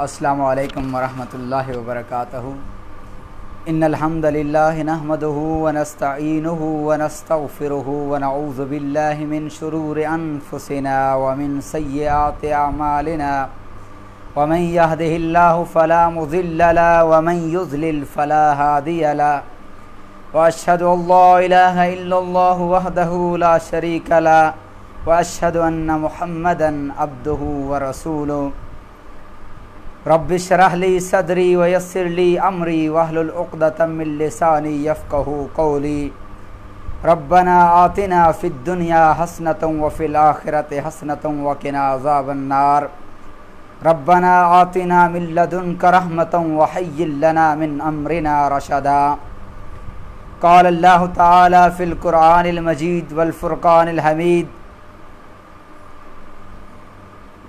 السلام عليكم ورحمة الله وبركاته ان الحمد لله نحمده ونستعينه ونستغفره ونعوذ بالله من شرور انفسنا ومن سيئات اعمالنا ومن يهده الله فلا مضل لا ومن يضلل فلا هادي لا واشهد الله لا اله الا الله وحده لا شريك لا واشهد ان محمدا عبده ورسوله رب اشرح لي صدري ويسر لي أمري واحلل عقدة من لساني يفقهوا قولي ربنا آتنا في الدنيا حسنة وفي الآخرة حسنة وقنا عذاب النار ربنا آتنا من لدنك رحمة وحي لنا من أمرنا رشدا قال الله تعالى في القرآن المجيد والفرقان الحميد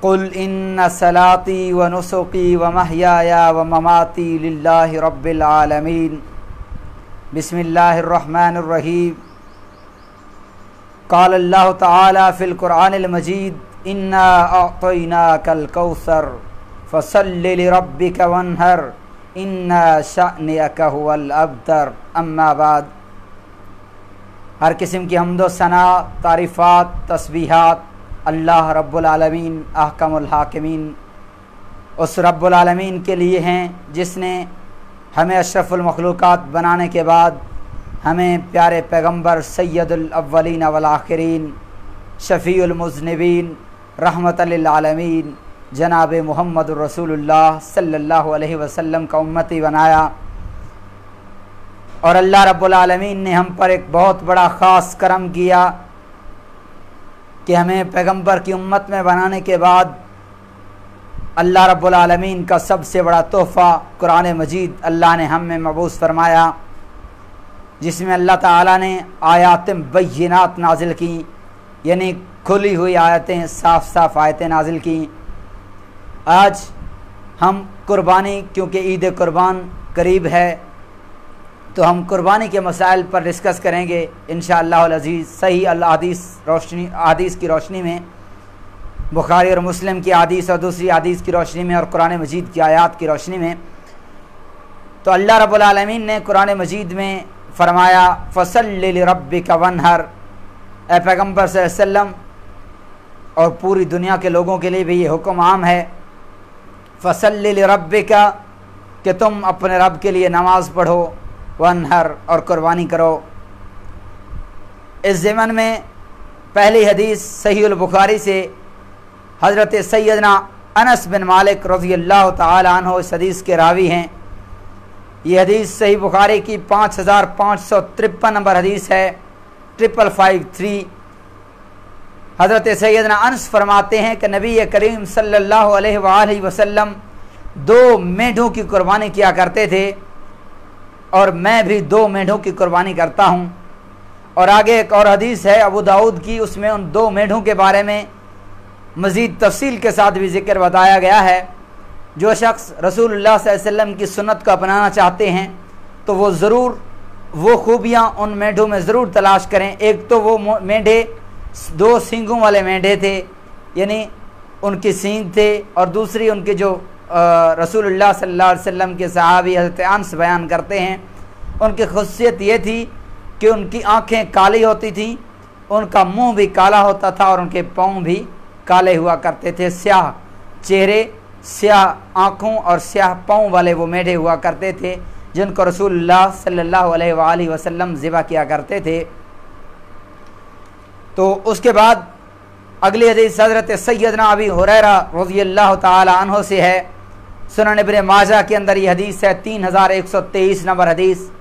قل कुल صلاتي सलाती ومحياي ومماتي لله رب العالمين بسم الله الرحمن الرحيم قال الله تعالى في القرآن المجيد إنا أعطيناك الكوثر فصل لربك وانهر إنا شأنك هو الأبتر أما بعد हर किस्म की हमदो सना तारीफ़ात तस्बीहात अल्लाह रब्बुलमीन अहकमहाकमीन उस रब्बुलमीन के लिए हैं जिसने हमें अशरफुलमखलूक़ बनाने के बाद हमें प्यारे पैगम्बर सैदुलवलिन वलाखरीन शफ़ीमज़नबीन रहमतलमीन जनाब मोहम्मद रसूलुल्लाह सल्लल्लाहु अलैहि वसल्लम का उम्मती बनाया और अल्लाह रब्बुल आलमीन ने हम पर एक बहुत बड़ा ख़ास करम किया कि हमें पैगंबर की उम्मत में बनाने के बाद अल्लाह रब्लमीन का सबसे बड़ा तोहफ़ा कुरान मजीद अल्लाह ने हम में मबूस फरमाया जिसमें अल्लाह ताला ने आयात बैनात नाजिल की यानी खुली हुई आयतें साफ साफ आयतें नाजिल की आज हम कुर्बानी क्योंकि ईद कुर्बान करीब है तो हम कुर्बानी के मसाइल पर डिस्कस करेंगे इन शज़ीज़ सही अदीस रोशनी अदीस की रोशनी में बुखारी और मुस्लिम की आदीस और दूसरी आदीस की रोशनी में और कुरान मजीद की आयात की रोशनी में तो अल्लाह रबालमीन ने कुरान मजीद में फरमाया फसल रब का वनहर ए पैगम्बर वसम और पूरी दुनिया के लोगों के लिए भी ये हुक्म आम है फसल रब का कि तुम अपने रब के लिए नमाज़ पढ़ो वन हर और कुर्बानी करो इस ज़मन में पहली हदीस सही बुखारी से हज़रत सैदना अनस बिन मालिक रज़ी अल्लाह तन इस हदीस के रावी हैं ये हदीस सही बुखारी की पाँच हज़ार पाँच सौ तिरपन नंबर हदीस है ट्रिपल फाइव थ्री हज़रत सैदना अनस फरमाते हैं कि नबी करीम सल्लल्लाहु अलैहि वसल्लम दो मेढों की कुर्बानी किया करते थे और मैं भी दो मेढों की कुर्बानी करता हूँ और आगे एक और हदीस है अबू दाऊद की उसमें उन दो मेढों के बारे में मज़ीद तफसील के साथ भी जिक्र बताया गया है जो शख्स रसूल वसम की सुनत को अपनाना चाहते हैं तो वो ज़रूर वो खूबियाँ उन मेढों में ज़रूर तलाश करें एक तो वो मेढे दो सींगों वाले मेढे थे यानी उनके सींग थे और दूसरी उनके जो सल्लल्लाहु अलैहि वसल्लम के सहाबी हजरत अनस बयान करते हैं उनकी खसूसियत ये थी कि उनकी आँखें काली होती थी उनका मुंह भी काला होता था और उनके पाँव भी काले हुआ करते थे स्याह चेहरे स्याह आँखों और स्याह पाँव वाले वो मेढे हुआ करते थे जिनको रसूलुल्लाह सल्लल्लाहु अलैहि वसल्लम ज़िबा किया करते थे तो उसके बाद अगली हदीस हजरत सैदना अबी हुरैरा रजी अल्लाह तहों से है सुनन इबन माजा के अंदर यह हदीस है तीन हज़ार एक सौ तेईस नंबर हदीस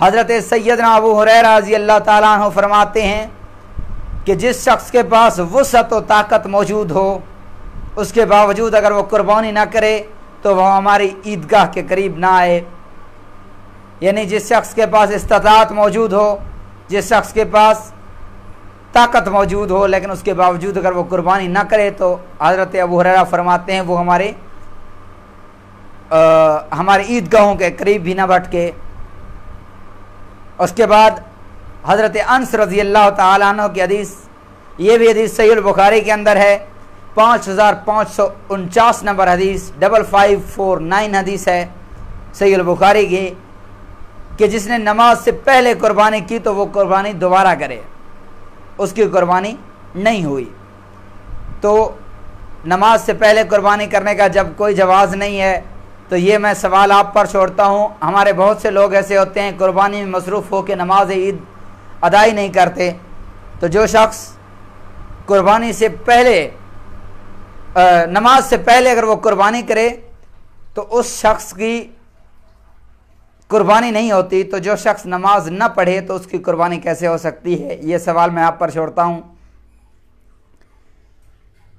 हज़रत सैदना अबू हुरैरा रजी अल्लाह ताली फरमाते हैं कि जिस शख्स के पास वसत व ताकत मौजूद हो उसके बावजूद अगर वह कुर्बानी ना करे तो वह हमारी ईदगाह के करीब ना आए यानी जिस शख्स के पास इस्तात मौजूद हो जिस शख्स के पास ताकत मौजूद हो लेकिन उसके बावजूद अगर वह कुर्बानी ना करे तो हज़रत अबू हररा फरमाते हैं वो हमारे आ, हमारे ईदगाहों के करीब भी ना भटके उसके बाद हज़रत अनस रजी अल्लाह तु की हदीस ये भी हदीस सैल बुखारी के अंदर है पाँच हज़ार पाँच सौ उनचास नंबर हदीस डबल फाइव फोर नाइन हदीस है सैल बुखारी की कि जिसने नमाज से पहले कुर्बानी की तो वो कुर्बानी दोबारा करे उसकी कुर्बानी नहीं हुई तो नमाज से पहले कुर्बानी करने का जब कोई जवाज़ नहीं है तो ये मैं सवाल आप पर छोड़ता हूँ हमारे बहुत से लोग ऐसे होते हैं कुर्बानी में मसरूफ़ हो के नमाज ईद अदा ही नहीं करते तो जो शख्स कुर्बानी से पहले नमाज से पहले अगर वो कुर्बानी करे तो उस शख्स की कुर्बानी नहीं होती तो जो शख्स नमाज न पढ़े तो उसकी कुर्बानी कैसे हो सकती है ये सवाल मैं आप पर छोड़ता हूँ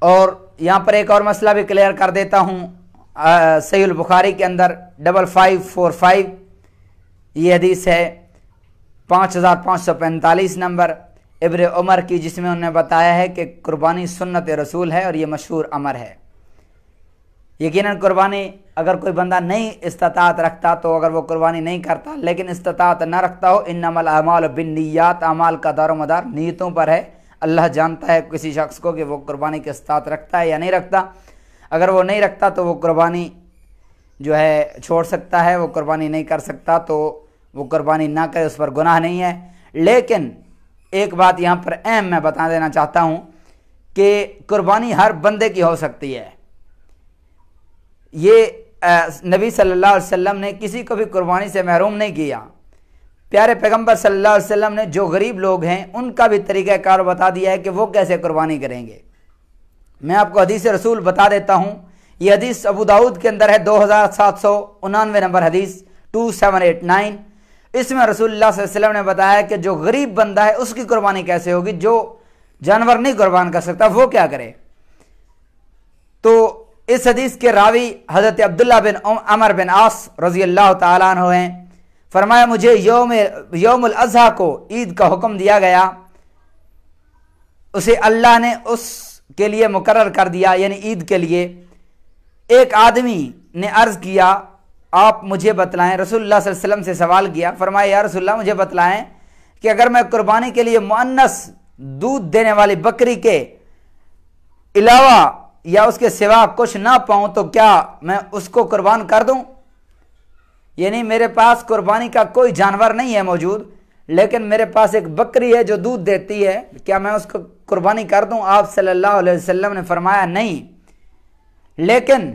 और यहाँ पर एक और मसला भी क्लियर कर देता हूँ सैल बुखारी के अंदर डबल फाइव फोर फाइव ये हदीस है पाँच हज़ार पाँच सौ पैंतालीस नंबर इब्र उमर की जिसमें उन्होंने बताया है कि कुर्बानी सुन्नत रसूल है और ये मशहूर अमर है यकीनन कुर्बानी अगर कोई बंदा नहीं इस्तात रखता तो अगर वो कुर्बानी नहीं करता लेकिन इस्तात ना रखता हो इन नमल अमाल बिन नियात अमाल का दारो मदार नीयतों पर है अल्लाह जानता है किसी शख्स को कि वो कुर्बानी के इस्तात रखता है या नहीं रखता अगर वो नहीं रखता तो वो कुर्बानी जो है छोड़ सकता है वो कुर्बानी नहीं कर सकता तो वो कुर्बानी ना करे उस पर गुनाह नहीं है लेकिन एक बात यहाँ पर अहम मैं बता देना चाहता हूँ कि कुर्बानी हर बंदे की हो सकती है ये नबी सल्लल्लाहु अलैहि वसल्लम ने किसी को भी कुर्बानी से महरूम नहीं किया प्यारे पैगंबर सल्लल्लाहु अलैहि वसल्लम ने जो गरीब लोग हैं उनका भी तरीक़ाकार बता दिया है कि वो कैसे कुर्बानी करेंगे मैं आपको हदीस रसूल बता देता हूँ ये हदीस अबू दाऊद के अंदर है दो हज़ार सात सौ उनानवे नंबर हदीस टू सेवन एट नाइन इसमें रसूलुल्लाह वसल्लम ने बताया कि जो गरीब बंदा है उसकी कुर्बानी कैसे होगी जो जानवर नहीं कुर्बान कर सकता वो क्या करे तो इस हदीस के रावी हज़रत अब्दुल्ला बिन अमर बिन आस रजी अल्लाह तु हैं फरमाया मुझे योम योम अज़हा को ईद का हुक्म दिया गया उसे अल्लाह ने उस के लिए मुकर कर दिया यानी ईद के लिए एक आदमी ने अर्ज़ किया आप मुझे बतलाएं रसोल्ला वसलम से सवाल किया फरमाया या रसोल्ला मुझे बतलाएं कि अगर मैं कुर्बानी के लिए मुनस दूध देने वाली बकरी के अलावा या उसके सिवा कुछ ना पाऊँ तो क्या मैं उसको कुर्बान कर दूँ यानी मेरे पास कुर्बानी का कोई जानवर नहीं है मौजूद लेकिन मेरे पास एक बकरी है जो दूध देती है क्या मैं उसको कुर्बानी कर दूं आप सल्लल्लाहु अलैहि वसल्लम ने फरमाया नहीं लेकिन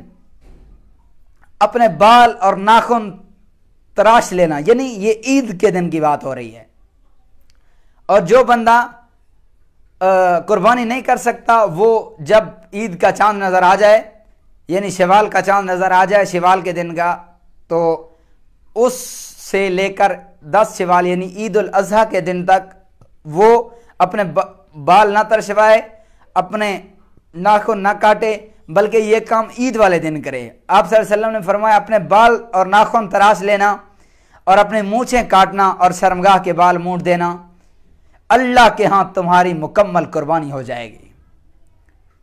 अपने बाल और नाखून तराश लेना यानी ये ईद के दिन की बात हो रही है और जो बंदा कुर्बानी नहीं कर सकता वो जब ईद का चांद नज़र आ जाए यानी शिवाल का चांद नज़र आ जाए शिवाल के दिन का तो उस से लेकर दस शिवाल यानी ईद उल अजहा के दिन तक वो अपने बाल ना तरसवाए अपने नाखून ना काटे बल्कि ये काम ईद वाले दिन करे आप वसल्लम ने फरमाया अपने बाल और नाखून तराश लेना और अपने मूछें काटना और शर्मगाह के बाल मूट देना अल्लाह के हाथ तुम्हारी मुकम्मल कुर्बानी हो जाएगी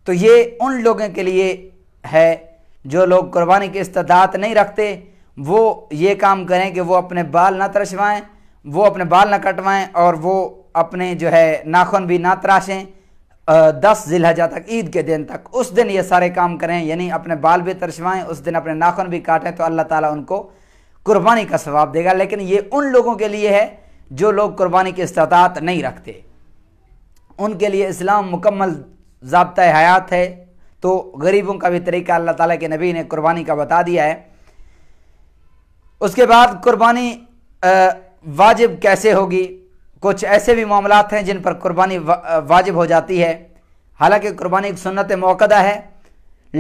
तो ये उन लोगों के लिए है जो लोग कुर्बानी की इस्तात नहीं रखते वो ये काम करें कि वो अपने बाल ना तरसवाएँ वो अपने बाल ना कटवाएँ और वो अपने जो है नाखून भी ना तराशें दस जिलहजा तक ईद के दिन तक उस दिन ये सारे काम करें यानी अपने बाल भी तरशवाएँ उस दिन अपने नाखून भी काटें तो अल्लाह ताला उनको कुर्बानी का सवाब देगा लेकिन ये उन लोगों के लिए है जो लोग कुर्बानी की इस्तात नहीं रखते उनके लिए इस्लाम मुकम्मल जबत हयात है तो गरीबों का भी तरीका अल्लाह ताला के नबी ने कुर्बानी का बता दिया है उसके बाद कुर्बानी वाजिब कैसे होगी कुछ ऐसे भी मामला हैं जिन पर कुर्बानी वाजिब हो जाती है हालांकि कुर्बानी एक सुन्नत मौकदा है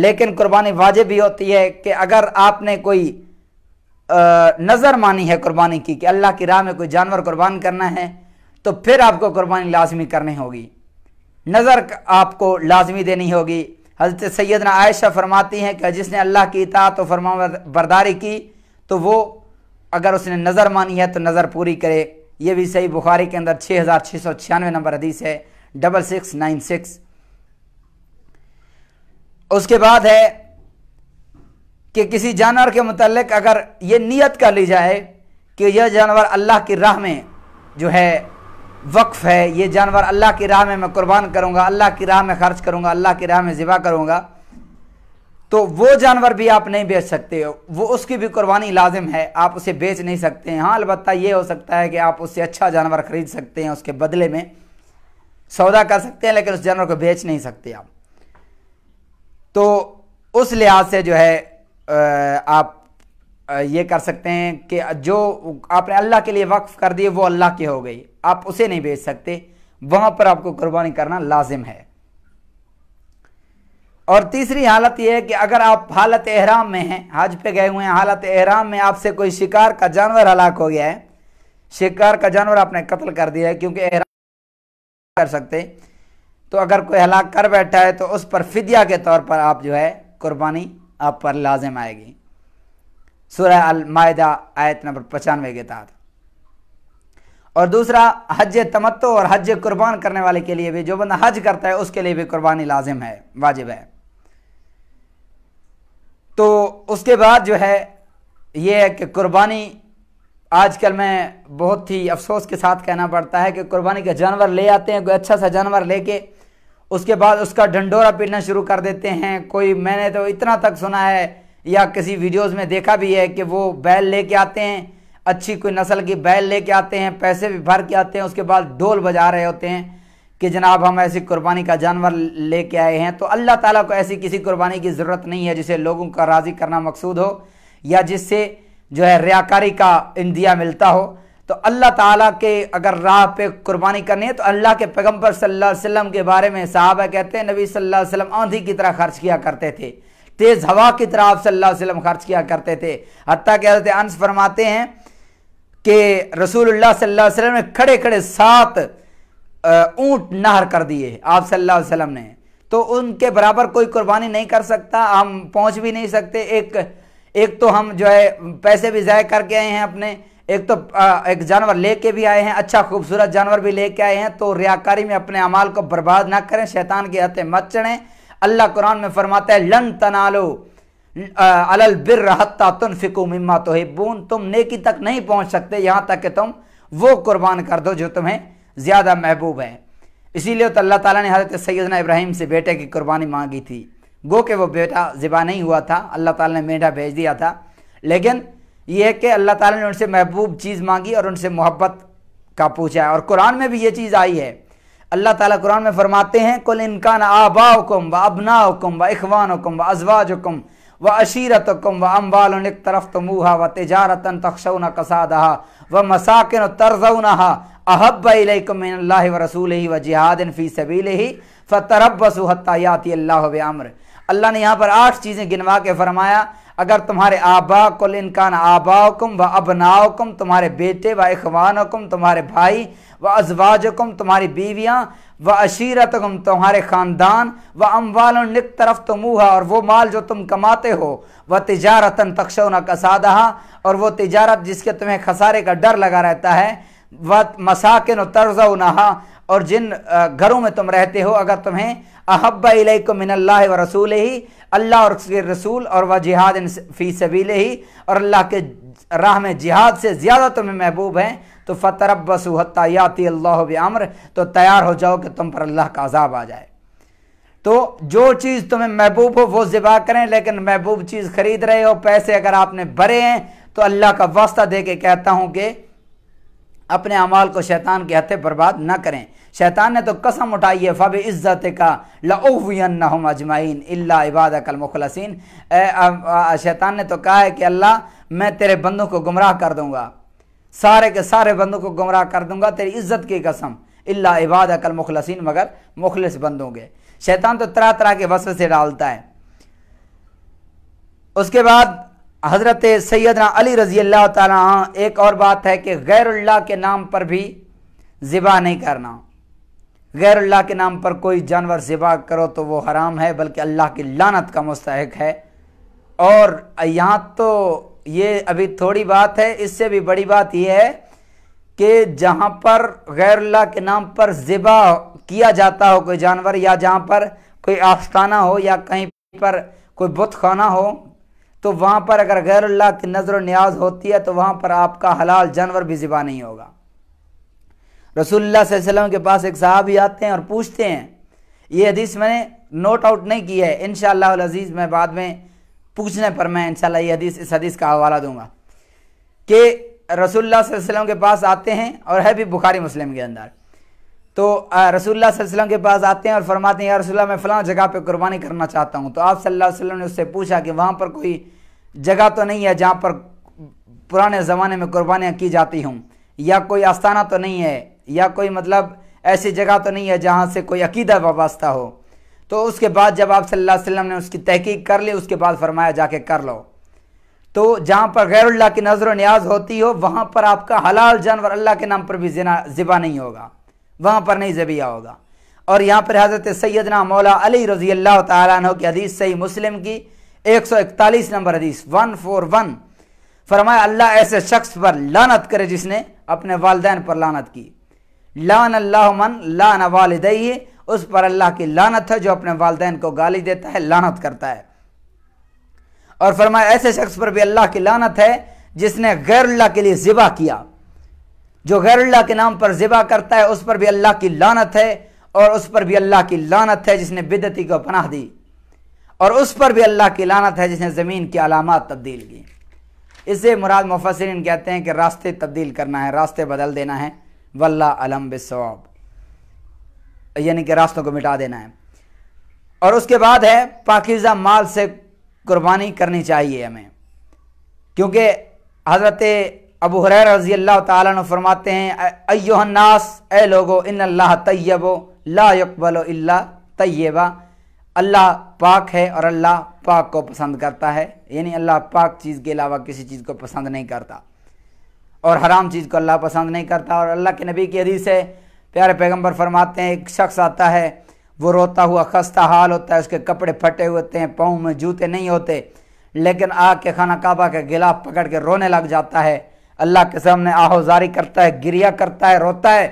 लेकिन कुर्बानी वाजिब भी होती है कि अगर आपने कोई नज़र मानी है कुर्बानी की कि अल्लाह की राह में कोई जानवर कुर्बान करना है तो फिर आपको कुर्बानी लाजमी करनी होगी नज़र आपको लाजमी देनी होगी हजरत सैदना आयशा फरमाती हैं कि जिसने अल्लाह की इतात तो फरमा बरदारी की तो वो अगर उसने नज़र मानी है तो नज़र पूरी करे ये भी सही बुखारी के अंदर छः हज़ार छः सौ छियानवे नंबर हदीस है डबल सिक्स नाइन सिक्स उसके बाद है कि किसी जानवर के मतलब अगर ये नियत कर ली जाए कि यह जानवर अल्लाह की राह में जो है वक्फ है ये जानवर अल्लाह की राह में मैं कुर्बान करूँगा अल्लाह की राह में खर्च करूँगा अल्लाह की राह में ज़िबा करूँगा तो वो जानवर भी आप नहीं बेच सकते हो वो उसकी भी कुर्बानी लाजिम है आप उसे बेच नहीं सकते हैं हाँ अलबत्त ये हो सकता है कि आप उससे अच्छा जानवर खरीद सकते हैं उसके बदले में सौदा कर सकते हैं लेकिन उस जानवर को बेच नहीं सकते आप तो उस लिहाज से जो है आप ये कर सकते हैं कि जो आपने अल्लाह के लिए वक्फ कर दिए वो अल्लाह की हो गई आप उसे नहीं बेच सकते वहाँ पर आपको कुर्बानी करना लाजिम है और तीसरी हालत यह है कि अगर आप हालत एहराम में हैं हज पे गए हुए हैं हालत एहराम में आपसे कोई शिकार का जानवर हलाक हो गया है शिकार का जानवर आपने कत्ल कर दिया है क्योंकि एहराम कर सकते तो अगर कोई हलाक कर बैठा है तो उस पर फिदिया के तौर पर आप जो है कुर्बानी आप पर लाजिम आएगी सूर्य अलमायदा आयत नंबर पचानवे के तहत और दूसरा हज तमत्तो और हज कुर्बान करने वाले के लिए भी जो बंदा हज करता है उसके लिए भी कुर्बानी लाजिम है वाजिब है तो उसके बाद जो है ये है कि कुर्बानी आजकल मैं बहुत ही अफसोस के साथ कहना पड़ता है कि कुर्बानी का जानवर ले आते हैं कोई अच्छा सा जानवर लेके उसके बाद उसका डंडोरा पीटना शुरू कर देते हैं कोई मैंने तो इतना तक सुना है या किसी वीडियोस में देखा भी है कि वो बैल लेके आते हैं अच्छी कोई नस्ल की बैल लेके आते हैं पैसे भी भर के आते हैं उसके बाद डोल बजा रहे होते हैं कि जनाब हम ऐसी कुर्बानी का जानवर लेके आए हैं तो अल्लाह ताला को ऐसी किसी कुर्बानी की ज़रूरत नहीं है जिसे लोगों का राज़ी करना मकसूद हो या जिससे जो है रियाकारी का इंदिया मिलता हो तो अल्लाह ताला के अगर राह पे कुर्बानी करनी है तो अल्लाह के पैगम्बर सल्लल्लाहु अलैहि वसल्लम के बारे में साहबा कहते हैं नबी सल्लल्लाहु अलैहि वसल्लम आंधी की तरह खर्च किया करते थे तेज़ हवा की तरह आप सल्लल्लाहु अलैहि वसल्लम खर्च किया करते थे हती के हजरत अंस फरमाते हैं कि रसूलुल्लाह सल्लल्लाहु अलैहि वसल्लम ने खड़े खड़े सात ऊंट नहर कर दिए आप सल्लल्लाहु अलैहि वसल्लम ने तो उनके बराबर कोई कुर्बानी नहीं कर सकता हम पहुंच भी नहीं सकते एक एक तो हम जो है पैसे भी ज़ाय करके आए हैं अपने एक तो एक जानवर लेके भी आए हैं अच्छा खूबसूरत जानवर भी लेके आए हैं तो रियाकारी में अपने अमाल को बर्बाद ना करें शैतान के हाथे मत चढ़ें अल्लाह कुरान में फरमाता है लन तनालो अलल बिर रहता तुन फिको मिम्मा तो तुम नेकी तक नहीं पहुँच सकते यहाँ तक कि तुम वो कुर्बान कर दो जो तुम्हें ज़्यादा महबूब है इसीलिए तो अल्लाह ताला ने हज़रत सैदना इब्राहिम से बेटे की कुर्बानी मांगी थी गो के वो बेटा ज़िबा नहीं हुआ था अल्लाह ताला ने मेढा भेज दिया था लेकिन यह है कि अल्लाह ताला ने उनसे महबूब चीज़ मांगी और उनसे मोहब्बत का पूछा है और कुरान में भी ये चीज़ आई है अल्लाह ताला कुरान में फरमाते हैं कुल इनकान आबा हुकुम व अबना हुकुम व इखवान हुकुम व अजवाज हुकुम व अशीरत हुकुम व अम्बाल तरफ तमूहा व तजारता तखशौन कसादहा व मसाकिन तरजौनहा अहब्बा व रसूल ही व जिहादिन फ़ी सबील ही फ़तरबसु हत्याती अल्लाह आम्र अल्लाह ने यहाँ पर आठ चीज़ें गिनवा के फरमाया अगर तुम्हारे आबा कुल इनकान आबाकुम व अबनाकुम तुम्हारे बेटे व इखवानकुम तुम्हारे भाई व अजवाज कम तुम्हारी बीवियाँ व अशीरतकुम तुम्हारे ख़ानदान व अम्बाल निक तरफ तमूहा और वो माल जो तुम कमाते हो वह तजारतन तिजारतन तक्षवन कसादहा और वो तिजारत जिसके तुम्हें खसारे का डर लगा रहता है व मसाकिन तर्ज नहा और जिन घरों में तुम रहते हो अगर तुम्हें अहब्बा मिनल्ला व रसूल ही अल्लाह और उसके रसूल और व जिहाद फ़ी सबील ही और अल्लाह के राह में जिहाद से ज़्यादा तुम्हें महबूब हैं तो फ़तरबसू याति अल्लाह बमर तो तैयार हो जाओ कि तुम पर अल्लाह का अजाब आ जाए तो जो चीज़ तुम्हें महबूब हो वो ज़िबा करें लेकिन महबूब चीज़ खरीद रहे हो पैसे अगर आपने भरे हैं तो अल्लाह का वास्ता दे के कहता हूँ कि अपने अमाल को शैतान के हथे बर्बाद न करें शैतान ने तो कसम उठाई है फ़ब इज़्ज़त का लउन अजमाइन अल्ला कल मुखलसिन शैतान ने तो कहा है कि अल्लाह मैं तेरे बंदों को गुमराह कर दूंगा सारे के सारे बंदों को गुमराह कर दूंगा तेरी इज़्ज़त की कसम अल्ला कल मुखलसिन मगर मुखलस बंद होंगे शैतान तो तरह तरह के से डालता है उसके बाद हज़रत सैदना अली रज़ी अल्लाह तह एक और बात है कि गैरुल्ला के नाम पर भी ज़िबा नहीं करना गैरुल्ला के नाम पर कोई जानवर ज़िबा करो तो वो हराम है बल्कि अल्लाह की लानत का मुस्तक है और यहाँ तो ये अभी थोड़ी बात है इससे भी बड़ी बात यह है कि जहाँ पर गैरुल्ला के नाम पर ज़िबा किया जाता हो कोई जानवर या जहाँ पर कोई आस्थाना हो या कहीं पर कोई बुत खाना हो तो वहाँ पर अगर गैरुल्ला की नज़र न्याज होती है तो वहाँ पर आपका हलाल जानवर भी ज़िबा नहीं होगा रसुल्ला वसल्लम के पास एक साहबी आते हैं और पूछते हैं ये हदीस मैंने नोट आउट नहीं की है इन अजीज़ मैं बाद में पूछने पर मैं इनशाला ये हदीस इस हदीस का हवाला दूंगा कि रसुल्ला वसल्लम के पास आते हैं और है भी बुखारी मुस्लिम के अंदर तो रसुल्ला वसल्लम के पास आते हैं और फरमाते हैं यार रसुल्ला मैं फ़लाँ जगह पर कुर्बानी करना चाहता हूँ तो आप सल्लल्लाहु अलैहि वसल्लम ने उससे पूछा कि वहाँ पर कोई जगह तो नहीं है जहाँ पर पुराने ज़माने में कुर्बानियाँ की जाती हूँ या कोई आस्थाना तो नहीं है या कोई मतलब ऐसी जगह तो नहीं है जहाँ से कोई अकीदा वाबस्ता हो तो उसके बाद जब आप सल्लल्लाहु अलैहि वसल्लम ने उसकी तहकीक कर ली उसके बाद फरमाया जाके कर लो तो जहाँ पर गैरुल्ला की नज़र न्याज होती हो वहाँ पर आपका हलाल जानवर अल्लाह के नाम पर भी ज़िबा नहीं होगा वहाँ पर नहीं जबिया होगा और यहाँ पर हज़रत सैदना मौला अली रज़ी अल्लाह तह की हदीस सही मुस्लिम की एक सौ इकतालीस नंबर हदीस वन फोर वन फरमाया अल्लाह ऐसे शख्स पर लानत करे जिसने अपने वालदेन पर लानत की लान अल्लाह मन लान वालदई उस पर अल्लाह की लानत है जो अपने वालदेन को गाली देता है लानत करता है और फरमाया ऐसे शख्स पर भी अल्लाह की लानत है जिसने गैरुल्ला के लिए ज़िबा किया जो गैरुल्ला के नाम पर ज़िबा करता है उस पर भी अल्लाह की लानत है और उस पर भी अल्लाह की लानत है जिसने बिदती को पनाह दी और उस पर भी अल्लाह की लानत है जिसने ज़मीन की अलामत तब्दील की इसे मुराद मुफसरिन कहते हैं कि रास्ते तब्दील करना है रास्ते बदल देना है वल्ला अलम बसवाब यानी कि रास्तों को मिटा देना है और उसके बाद है पाकिज़ा माल से कुर्बानी करनी चाहिए हमें क्योंकि हज़रत अबू हर रजी अल्लाह तु फरमाते हैं अयोहन्नास ए लोगो इन अल्लाह तय्यबो ला यकबल तय्यबा अल्लाह पाक है और अल्लाह पाक को पसंद करता है यानी अल्लाह पाक चीज़ के अलावा किसी चीज़ को पसंद नहीं करता और हराम चीज़ को अल्लाह पसंद नहीं करता और अल्लाह के नबी की हदीस है प्यारे पैगंबर फरमाते हैं एक शख्स आता है वो रोता हुआ खस्ता हाल होता है उसके कपड़े फटे होते हैं पाँव में जूते नहीं होते लेकिन आग के खाना काबा के गिलाफ पकड़ के रोने लग जाता है अल्लाह के सामने आहोजारी करता है गिरिया करता है रोता है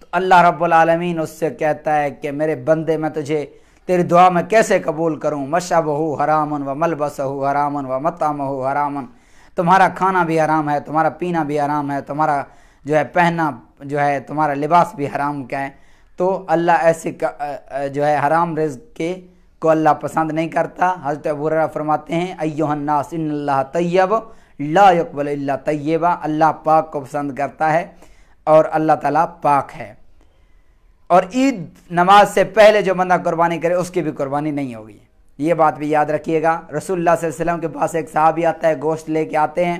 तो अल्लाह रब्बुल रबालमीन उससे कहता है कि मेरे बंदे मैं तुझे तेरी दुआ मैं कैसे कबूल करूँ मशब हो हरामन व मलबस हो हरामन व मतम हो हरामन तुम्हारा खाना भी हराम है तुम्हारा पीना भी हराम है तुम्हारा जो है पहनना जो है तुम्हारा लिबास भी हराम का है तो अल्लाह ऐसे जो है हराम रिज के को अल्लाह पसंद नहीं करता हजरत अबूरा फरमाते हैं अयोहन्नास इन्ला तैयब ला तैयबा अल्लाह पाक को पसंद करता है और अल्लाह ताला पाक है और ईद नमाज से पहले जो बंदा कुर्बानी करे उसकी भी कुर्बानी नहीं होगी ये बात भी याद रखिएगा रसोल्ला वसम के पास एक साहबी आता है गोश्त लेके आते हैं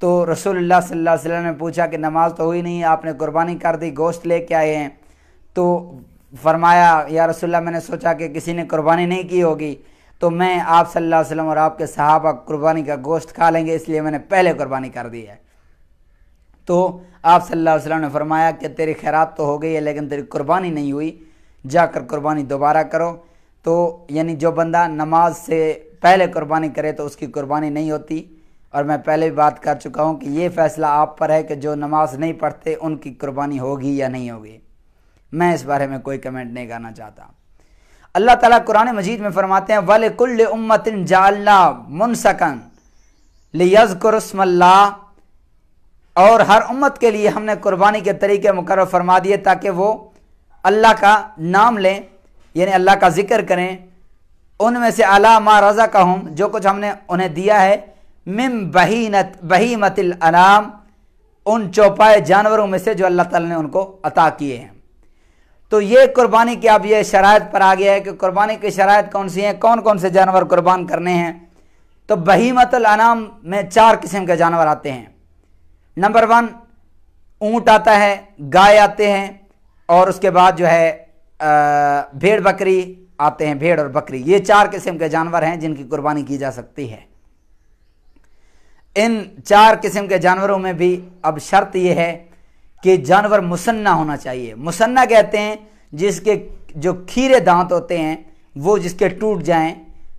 तो रसोल्ला वसम ने पूछा कि नमाज तो हुई नहीं आपने कुर्बानी कर दी गोश्त लेके आए हैं तो फरमाया या रसोल्ला मैंने सोचा कि किसी ने कुर्बानी नहीं की होगी तो मैं आप सल्लल्लाहु अलैहि वसल्लम और आपके सहाबा कुर्बानी का गोश्त खा लेंगे इसलिए मैंने पहले कुर्बानी कर दी है तो आप सल्लल्लाहु अलैहि वसल्लम ने फरमाया कि तेरी खैरात तो हो गई है लेकिन तेरी कुर्बानी नहीं हुई जाकर कुर्बानी दोबारा करो तो यानी जो बंदा नमाज से पहले कुर्बानी करे तो उसकी कुर्बानी नहीं होती और मैं पहले भी बात कर चुका हूँ कि ये फैसला आप पर है कि जो नमाज नहीं पढ़ते उनकी कुर्बानी होगी या नहीं होगी मैं इस बारे में कोई कमेंट नहीं करना चाहता अल्लाह ताला कुरान मजीद में फरमाते हैं वल कुल्ल उम्मतिन जालना मुनसकन लियज़कुर और हर उम्मत के लिए हमने कुर्बानी के तरीके मुकर फरमा दिए ताकि वो अल्लाह का नाम लें यानी अल्लाह का जिक्र करें उनमें से अला मा रज़ा का हम जो कुछ हमने उन्हें दिया है मिम बहीनत बहीमतिल अनाम उन चौपाए जानवरों में से जो अल्लाह ताला ने उनको अता किए हैं तो ये कुर्बानी की अब ये शरात पर आ गया है कि कुर्बानी की शरात कौन सी हैं कौन कौन से जानवर कुर्बान करने हैं तो बहीमतल अनाम में चार किस्म के जानवर आते हैं नंबर वन ऊंट आता है गाय आते हैं और उसके बाद जो है भेड़ बकरी आते हैं भेड़ और बकरी ये चार किस्म के जानवर हैं जिनकी कुर्बानी की जा सकती है इन चार किस्म के जानवरों में भी अब शर्त यह है कि जानवर मुसन्ना होना चाहिए मुसन्ना कहते हैं जिसके जो खीरे दांत होते हैं वो जिसके टूट जाएं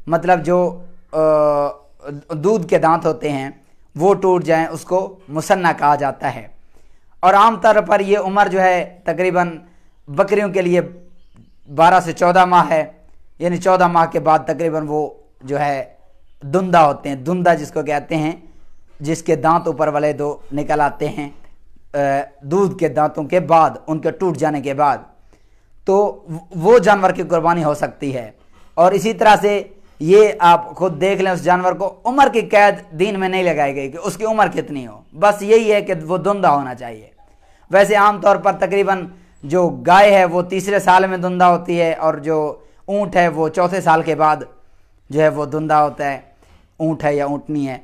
मतलब जो दूध के दांत होते हैं वो टूट जाएँ उसको मुसन्ना कहा जाता है और आमतौर पर ये उम्र जो है तकरीबन बकरियों के लिए 12 से 14 माह है यानी 14 माह के बाद तकरीबन वो जो है धुंदा होते हैं धुंदा जिसको कहते हैं जिसके दांत ऊपर वाले दो निकल आते हैं दूध के दांतों के बाद उनके टूट जाने के बाद तो वो जानवर की कुर्बानी हो सकती है और इसी तरह से ये आप खुद देख लें उस जानवर को उम्र की कैद दीन में नहीं लगाई गई कि उसकी उम्र कितनी हो बस यही है कि वो धुंधा होना चाहिए वैसे आमतौर पर तकरीबन जो गाय है वो तीसरे साल में धुंधा होती है और जो ऊँट है वो चौथे साल के बाद जो है वो धुंधा होता है ऊँट है या ऊँटनी है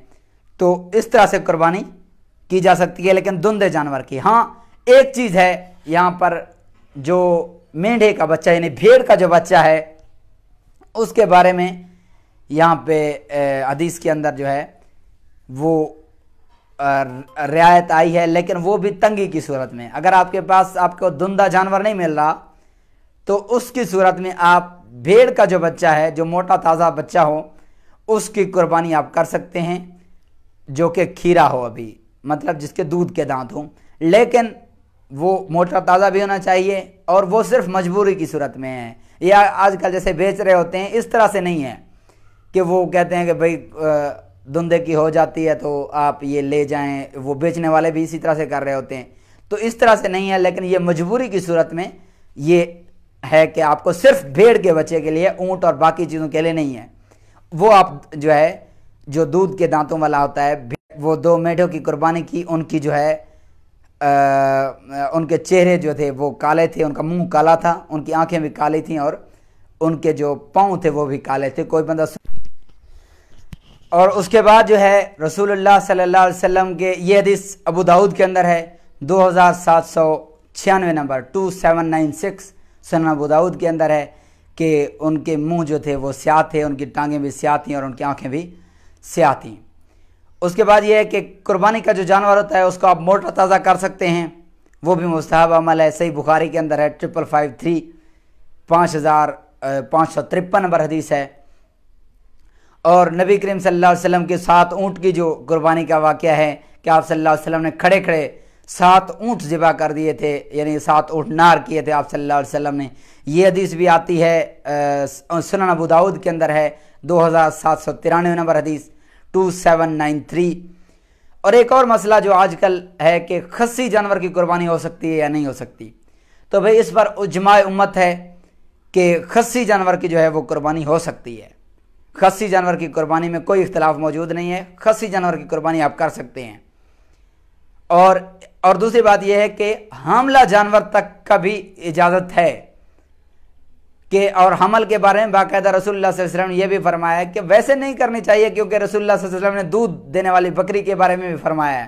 तो इस तरह से कुर्बानी की जा सकती है लेकिन धुंधे जानवर की हाँ एक चीज़ है यहाँ पर जो मेंढे का बच्चा यानी भेड़ का जो बच्चा है उसके बारे में यहाँ पे हदीस के अंदर जो है वो रियायत आई है लेकिन वो भी तंगी की सूरत में अगर आपके पास आपको धुंधा जानवर नहीं मिल रहा तो उसकी सूरत में आप भेड़ का जो बच्चा है जो मोटा ताज़ा बच्चा हो उसकी कुर्बानी आप कर सकते हैं जो कि खीरा हो अभी मतलब जिसके दूध के दांत हों लेकिन वो मोटा ताज़ा भी होना चाहिए और वो सिर्फ मजबूरी की सूरत में है या आजकल जैसे बेच रहे होते हैं इस तरह से नहीं है कि वो कहते हैं कि भाई धुंधे की हो जाती है तो आप ये ले जाएं वो बेचने वाले भी इसी तरह से कर रहे होते हैं तो इस तरह से नहीं है लेकिन ये मजबूरी की सूरत में ये है कि आपको सिर्फ भेड़ के बच्चे के लिए ऊँट और बाकी चीज़ों के लिए नहीं है वो आप जो है जो दूध के दांतों वाला होता है वो दो मेढों की कुर्बानी की उनकी जो है आ, उनके चेहरे जो थे वो काले थे उनका मुंह काला था उनकी आंखें भी काली थी और उनके जो पाँव थे वो भी काले थे कोई बंदा और उसके बाद जो है रसूलुल्लाह सल्लल्लाहु अलैहि वसल्लम के ये हदीस अबू दाऊद के अंदर है दो हज़ार सात सौ छियानवे number two seven nine six सन अबू दाऊद के अंदर है कि उनके मुंह जो थे वो स्याह थे उनकी टांगें भी स्याह थीं और उनकी आंखें भी स्याह थीं उसके बाद यह है कि कुर्बानी का जो जानवर होता है उसको आप मोटा ताज़ा कर सकते हैं वो भी मुस्ताब अमल है सही बुखारी के अंदर है ट्रिपल फाइव थ्री पाँच हज़ार पाँच सौ तिरपन नंबर हदीस है और नबी करीम सल्लल्लाहु अलैहि वसल्लम के सात ऊँट की जो कुर्बानी का वाक़ है कि आप सल्लल्लाहु अलैहि वसल्लम ने खड़े खड़े सात ऊँट ज़िबा कर दिए थे यानी सात ऊँट नार किए थे आप सल्लल्लाहु अलैहि वसल्लम ने ये हदीस भी आती है सुनन अबू दाऊद के अंदर है दो हज़ार सात सौ तिरानवे नंबर हदीस टू सेवन नाइन थ्री और एक और मसला जो कल है कि खस्सी जानवर की कुर्बानी हो सकती है या नहीं हो सकती तो भाई इस पर उजमाए उम्मत है कि खस्सी जानवर की जो है वो कुर्बानी हो सकती है खस्सी जानवर की कुर्बानी में कोई इख्तलाफ मौजूद नहीं है खस्सी जानवर की कुर्बानी आप कर सकते हैं और और दूसरी बात यह है कि हमला जानवर तक का भी इजाज़त है कि और हमल के बारे में बाकायदा रसोल्ला वसलम यह भी फरमाया है कि वैसे नहीं करनी चाहिए क्योंकि रसोल्ला वसलम ने दूध देने वाली बकरी के बारे में भी फरमाया है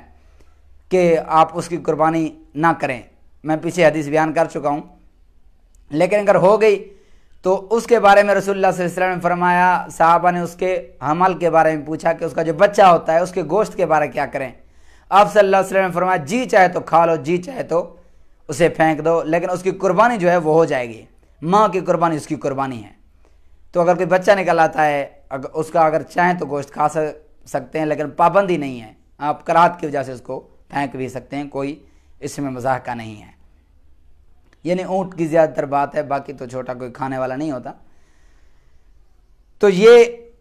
कि आप उसकी कुर्बानी ना करें मैं पीछे हदीस बयान कर चुका हूँ लेकिन अगर हो गई तो उसके बारे में रसोल्ला वसल्लम ने फरमाया साहबा ने उसके हमल के बारे में पूछा कि उसका जो बच्चा होता है उसके गोश्त के बारे में क्या करें आप सल्लल्लाहु अलैहि वसल्लम ने फरमाया जी चाहे तो खा लो जी चाहे तो उसे फेंक दो लेकिन उसकी कुर्बानी जो है वो हो जाएगी माँ की कुर्बानी उसकी कुर्बानी है तो अगर कोई बच्चा निकल आता है अगर उसका अगर चाहें तो गोश्त खा सकते हैं लेकिन पाबंदी नहीं है आप करात की वजह से उसको फेंक भी सकते हैं कोई इसमें मजाक का नहीं है यानी ऊँट की ज़्यादातर बात है बाकी तो छोटा कोई खाने वाला नहीं होता तो ये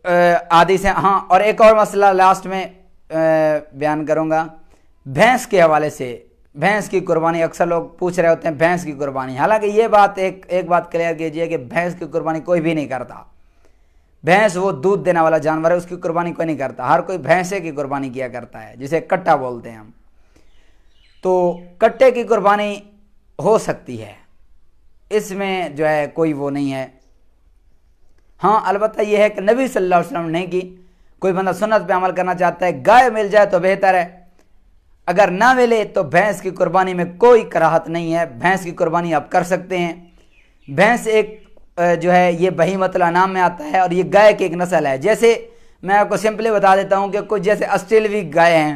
आदिश है हाँ और एक और मसला लास्ट में बयान करूँगा भैंस के हवाले से भैंस की कुर्बानी अक्सर लोग पूछ रहे होते हैं भैंस की कुर्बानी हालांकि ये बात एक एक बात क्लियर कीजिए कि भैंस की कुर्बानी कोई भी नहीं करता भैंस वो दूध देने वाला जानवर है उसकी कुर्बानी कोई नहीं करता हर कोई भैंसे की कुर्बानी किया करता है जिसे कट्टा बोलते हैं हम तो कट्टे की कुर्बानी हो सकती है इसमें जो है कोई वो नहीं है हाँ अलबत् यह है कि नबी सल्लल्लाहु अलैहि वसल्लम ने की कोई बंदा सुन्नत पे अमल करना चाहता है गाय मिल जाए तो बेहतर है अगर ना मिले तो भैंस की कुर्बानी में कोई कराहत नहीं है भैंस की कुर्बानी आप कर सकते हैं भैंस एक जो है ये बही मतला नाम में आता है और ये गाय की एक नस्ल है जैसे मैं आपको सिंपली बता देता हूँ कि कुछ जैसे ऑस्ट्रेलवी गाय हैं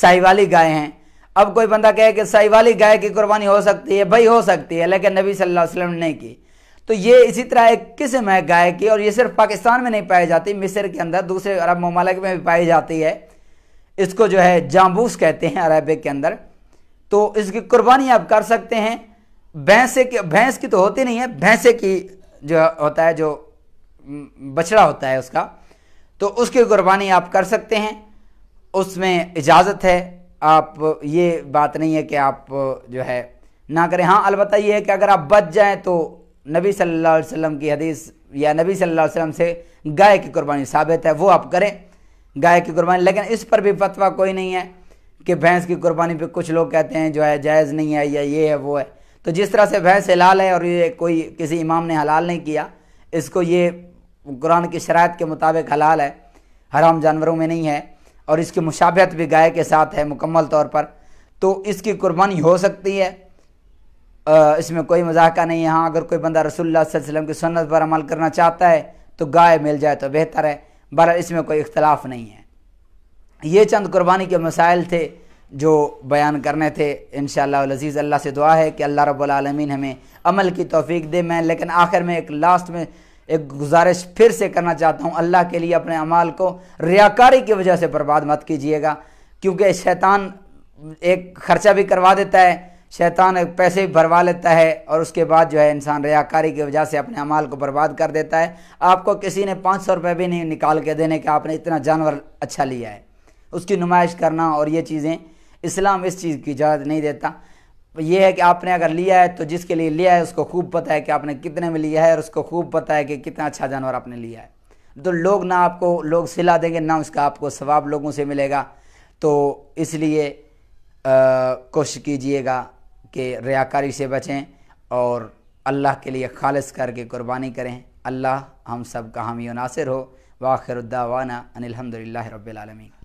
साहिवाली गाय हैं अब कोई बंदा कहे कि सही वाली गाय की कुर्बानी हो सकती है भाई हो सकती है लेकिन नबी सल्लल्लाहु अलैहि वसल्लम ने की तो ये इसी तरह एक किस्म है गाय की और ये सिर्फ पाकिस्तान में नहीं पाई जाती मिस्र के अंदर दूसरे अरब ममालिक में भी पाई जाती है इसको जो है जाम्बूस कहते हैं अरबिक के अंदर तो इसकी कुर्बानी आप कर सकते हैं भैंसे की भैंस की तो होती नहीं है भैंसे की जो होता है जो बछड़ा होता है उसका तो उसकी कुर्बानी आप कर सकते हैं उसमें इजाज़त है आप ये बात नहीं है कि आप जो है ना करें हाँ अलबत् ये है कि अगर आप बच जाएँ तो नबी सल्लल्लाहु अलैहि वसल्लम की हदीस या नबी सल्लल्लाहु अलैहि वसल्लम से गाय की कुर्बानी साबित है वो आप करें गाय की कुर्बानी लेकिन इस पर भी फतवा कोई नहीं है कि भैंस की कुर्बानी पे कुछ लोग कहते हैं जो है जायज़ नहीं है या ये है वो है तो जिस तरह से भैंस हलाल है और ये कोई किसी इमाम ने हलाल नहीं किया इसको ये कुरान की शरात के मुताबिक हलाल है हराम जानवरों में नहीं है और इसकी मुशाबियत भी गाय के साथ है मुकम्मल तौर पर तो इसकी कुर्बानी हो सकती है इसमें कोई मजाक नहीं है हाँ अगर कोई बंदा रसोल्ला वसम की सन्नत पर अमल करना चाहता है तो गाय मिल जाए तो बेहतर है बहर इसमें कोई इख्तलाफ नहीं है ये चंद कुर्बानी के मसाइल थे जो बयान करने थे इन शजीज़ अल्लाह से दुआ है कि अल्लाह रब्बुल रबालमीन हमें अमल की तोफ़ी दे मैं लेकिन आखिर में एक लास्ट में एक गुजारिश फिर से करना चाहता हूँ अल्लाह के लिए अपने अमाल को रियाकारी की वजह से बर्बाद मत कीजिएगा क्योंकि शैतान एक खर्चा भी करवा देता है शैतान एक पैसे भी भरवा लेता है और उसके बाद जो है इंसान रियाकारी की वजह से अपने अमाल को बर्बाद कर देता है आपको किसी ने पाँच सौ रुपये भी नहीं निकाल के देने के आपने इतना जानवर अच्छा लिया है उसकी नुमाइश करना और ये चीज़ें इस्लाम इस चीज़ की इजाज़त नहीं देता ये है कि आपने अगर लिया है तो जिसके लिए लिया है उसको खूब पता है कि आपने कितने में लिया है और उसको खूब पता है कि कितना अच्छा जानवर आपने लिया है तो लोग ना आपको लोग सिला देंगे ना उसका आपको सवाब लोगों से मिलेगा तो इसलिए कोशिश कीजिएगा कि रियाकारी से बचें और अल्लाह के लिए खालस करके कुर्बानी करें अल्लाह हम सब का हामी नासिर हो वाखिरदावाना अनिलहमदिल्ला रबालमी